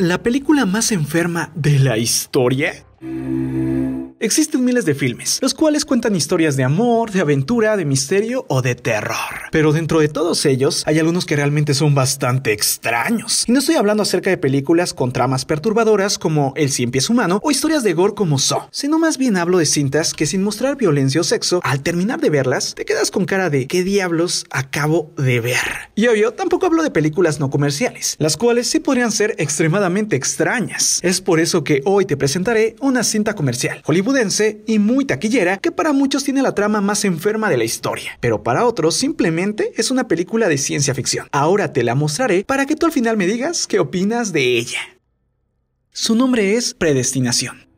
la película más enferma de la historia? Existen miles de filmes, los cuales cuentan historias de amor, de aventura, de misterio o de terror. Pero dentro de todos ellos hay algunos que realmente son bastante extraños. Y no estoy hablando acerca de películas con tramas perturbadoras como El cien pies humano o historias de gore como So, sino más bien hablo de cintas que sin mostrar violencia o sexo, al terminar de verlas, te quedas con cara de ¿qué diablos acabo de ver? Y obvio, tampoco hablo de películas no comerciales, las cuales sí podrían ser extremadamente extrañas. Es por eso que hoy te presentaré una cinta comercial y muy taquillera que para muchos tiene la trama más enferma de la historia, pero para otros simplemente es una película de ciencia ficción. Ahora te la mostraré para que tú al final me digas qué opinas de ella. Su nombre es Predestinación.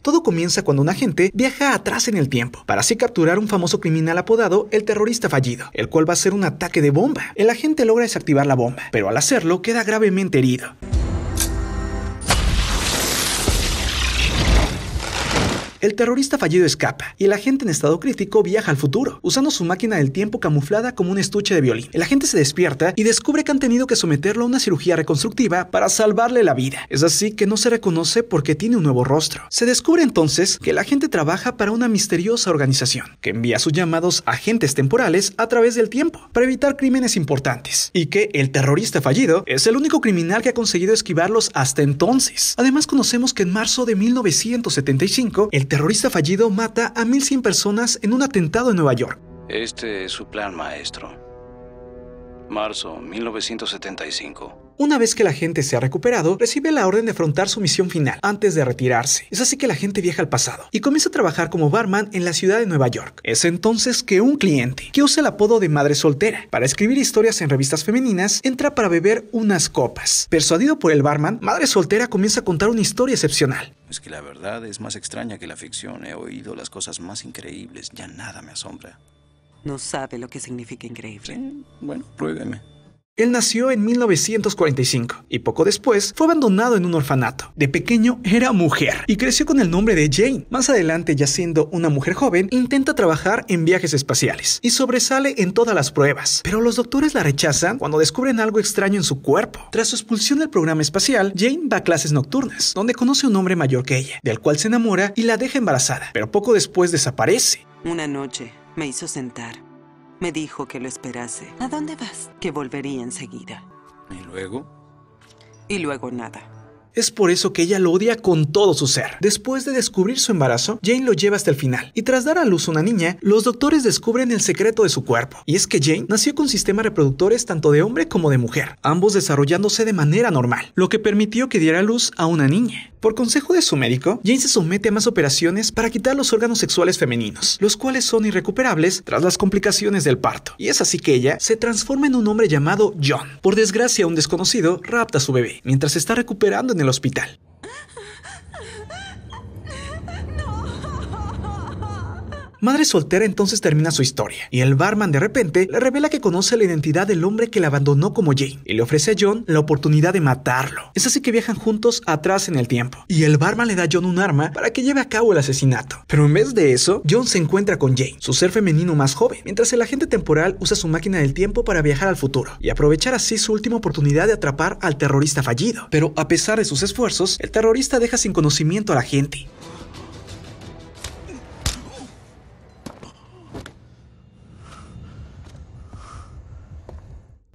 Todo comienza cuando un agente viaja atrás en el tiempo para así capturar un famoso criminal apodado el terrorista fallido, el cual va a hacer un ataque de bomba. El agente logra desactivar la bomba, pero al hacerlo queda gravemente herido. El terrorista fallido escapa y el agente en estado crítico viaja al futuro, usando su máquina del tiempo camuflada como un estuche de violín. El agente se despierta y descubre que han tenido que someterlo a una cirugía reconstructiva para salvarle la vida. Es así que no se reconoce porque tiene un nuevo rostro. Se descubre entonces que la agente trabaja para una misteriosa organización, que envía sus llamados agentes temporales a través del tiempo para evitar crímenes importantes, y que el terrorista fallido es el único criminal que ha conseguido esquivarlos hasta entonces. Además conocemos que en marzo de 1975 el terrorista fallido mata a 1.100 personas en un atentado en Nueva York. Este es su plan, maestro. Marzo 1975. Una vez que la gente se ha recuperado, recibe la orden de afrontar su misión final antes de retirarse. Es así que la gente viaja al pasado y comienza a trabajar como barman en la ciudad de Nueva York. Es entonces que un cliente, que usa el apodo de madre soltera para escribir historias en revistas femeninas, entra para beber unas copas. Persuadido por el barman, madre soltera comienza a contar una historia excepcional. Es que la verdad es más extraña que la ficción. He oído las cosas más increíbles. Ya nada me asombra. No sabe lo que significa increíble. bueno, pruébeme. Él nació en 1945 y poco después fue abandonado en un orfanato. De pequeño era mujer y creció con el nombre de Jane. Más adelante, ya siendo una mujer joven, intenta trabajar en viajes espaciales y sobresale en todas las pruebas. Pero los doctores la rechazan cuando descubren algo extraño en su cuerpo. Tras su expulsión del programa espacial, Jane va a clases nocturnas, donde conoce a un hombre mayor que ella, del cual se enamora y la deja embarazada, pero poco después desaparece. Una noche me hizo sentar me dijo que lo esperase. ¿A dónde vas? Que volvería enseguida. ¿Y luego? Y luego nada. Es por eso que ella lo odia con todo su ser. Después de descubrir su embarazo, Jane lo lleva hasta el final. Y tras dar a luz a una niña, los doctores descubren el secreto de su cuerpo. Y es que Jane nació con sistemas reproductores tanto de hombre como de mujer, ambos desarrollándose de manera normal, lo que permitió que diera luz a una niña. Por consejo de su médico, Jane se somete a más operaciones para quitar los órganos sexuales femeninos, los cuales son irrecuperables tras las complicaciones del parto. Y es así que ella se transforma en un hombre llamado John. Por desgracia, un desconocido rapta a su bebé mientras se está recuperando en el hospital. Madre soltera entonces termina su historia y el barman de repente le revela que conoce la identidad del hombre que la abandonó como Jane y le ofrece a John la oportunidad de matarlo. Es así que viajan juntos atrás en el tiempo y el barman le da a John un arma para que lleve a cabo el asesinato. Pero en vez de eso, John se encuentra con Jane, su ser femenino más joven, mientras el agente temporal usa su máquina del tiempo para viajar al futuro y aprovechar así su última oportunidad de atrapar al terrorista fallido. Pero a pesar de sus esfuerzos, el terrorista deja sin conocimiento a la gente.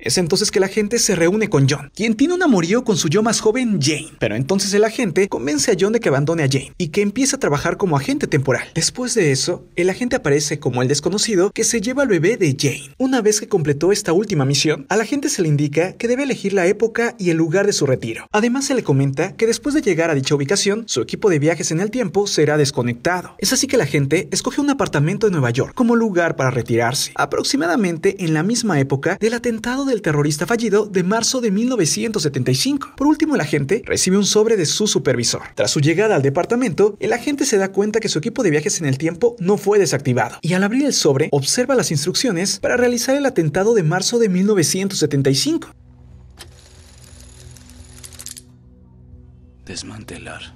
Es entonces que la gente se reúne con John, quien tiene un amorío con su yo más joven, Jane. Pero entonces el agente convence a John de que abandone a Jane y que empiece a trabajar como agente temporal. Después de eso, el agente aparece como el desconocido que se lleva al bebé de Jane. Una vez que completó esta última misión, a la gente se le indica que debe elegir la época y el lugar de su retiro. Además se le comenta que después de llegar a dicha ubicación, su equipo de viajes en el tiempo será desconectado. Es así que la gente escoge un apartamento en Nueva York como lugar para retirarse, aproximadamente en la misma época del atentado del terrorista fallido de marzo de 1975. Por último, el agente recibe un sobre de su supervisor. Tras su llegada al departamento, el agente se da cuenta que su equipo de viajes en el tiempo no fue desactivado y al abrir el sobre observa las instrucciones para realizar el atentado de marzo de 1975. Desmantelar.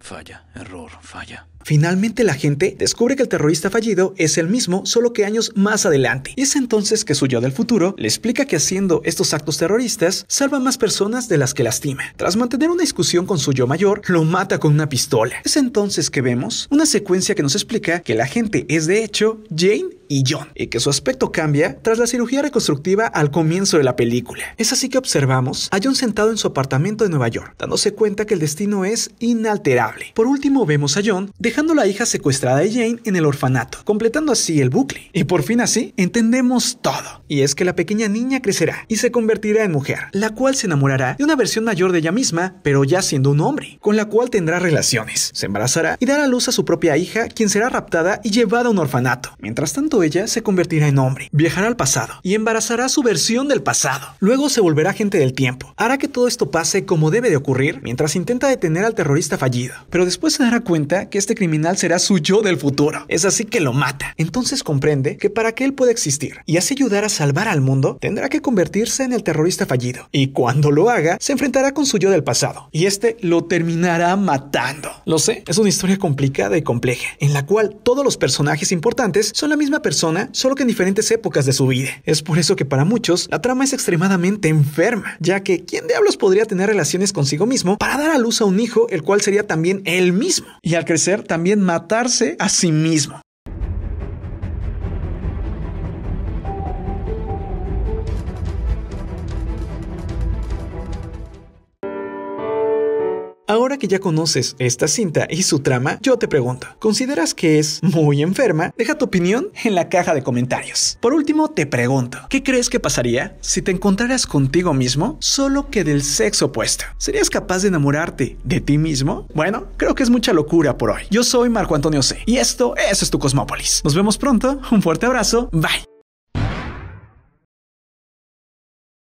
Falla, error, falla. Finalmente la gente descubre que el terrorista fallido es el mismo, solo que años más adelante. Y es entonces que su yo del futuro le explica que haciendo estos actos terroristas salva más personas de las que lastima. Tras mantener una discusión con su yo mayor, lo mata con una pistola. Es entonces que vemos una secuencia que nos explica que la gente es de hecho Jane y John, y que su aspecto cambia tras la cirugía reconstructiva al comienzo de la película. Es así que observamos a John sentado en su apartamento de Nueva York, dándose cuenta que el destino es inalterable. Por último, vemos a John dejando la hija secuestrada de Jane en el orfanato, completando así el bucle. Y por fin así entendemos todo. Y es que la pequeña niña crecerá y se convertirá en mujer, la cual se enamorará de una versión mayor de ella misma, pero ya siendo un hombre, con la cual tendrá relaciones, se embarazará y dará a luz a su propia hija, quien será raptada y llevada a un orfanato. Mientras tanto, ella se convertirá en hombre, viajará al pasado y embarazará su versión del pasado. Luego se volverá gente del tiempo. Hará que todo esto pase como debe de ocurrir mientras intenta detener al terrorista fallido, pero después se dará cuenta que este crimen criminal será su yo del futuro. Es así que lo mata. Entonces comprende que para que él pueda existir y así ayudar a salvar al mundo, tendrá que convertirse en el terrorista fallido. Y cuando lo haga, se enfrentará con su yo del pasado. Y este lo terminará matando. Lo sé, es una historia complicada y compleja, en la cual todos los personajes importantes son la misma persona, solo que en diferentes épocas de su vida. Es por eso que para muchos la trama es extremadamente enferma, ya que ¿quién diablos podría tener relaciones consigo mismo para dar a luz a un hijo el cual sería también él mismo? Y al crecer también también matarse a sí mismo. Ahora que ya conoces esta cinta y su trama, yo te pregunto, ¿consideras que es muy enferma? Deja tu opinión en la caja de comentarios. Por último, te pregunto, ¿qué crees que pasaría si te encontraras contigo mismo, solo que del sexo opuesto? ¿Serías capaz de enamorarte de ti mismo? Bueno, creo que es mucha locura por hoy. Yo soy Marco Antonio C. Y esto, es tu Cosmópolis. Nos vemos pronto, un fuerte abrazo, bye.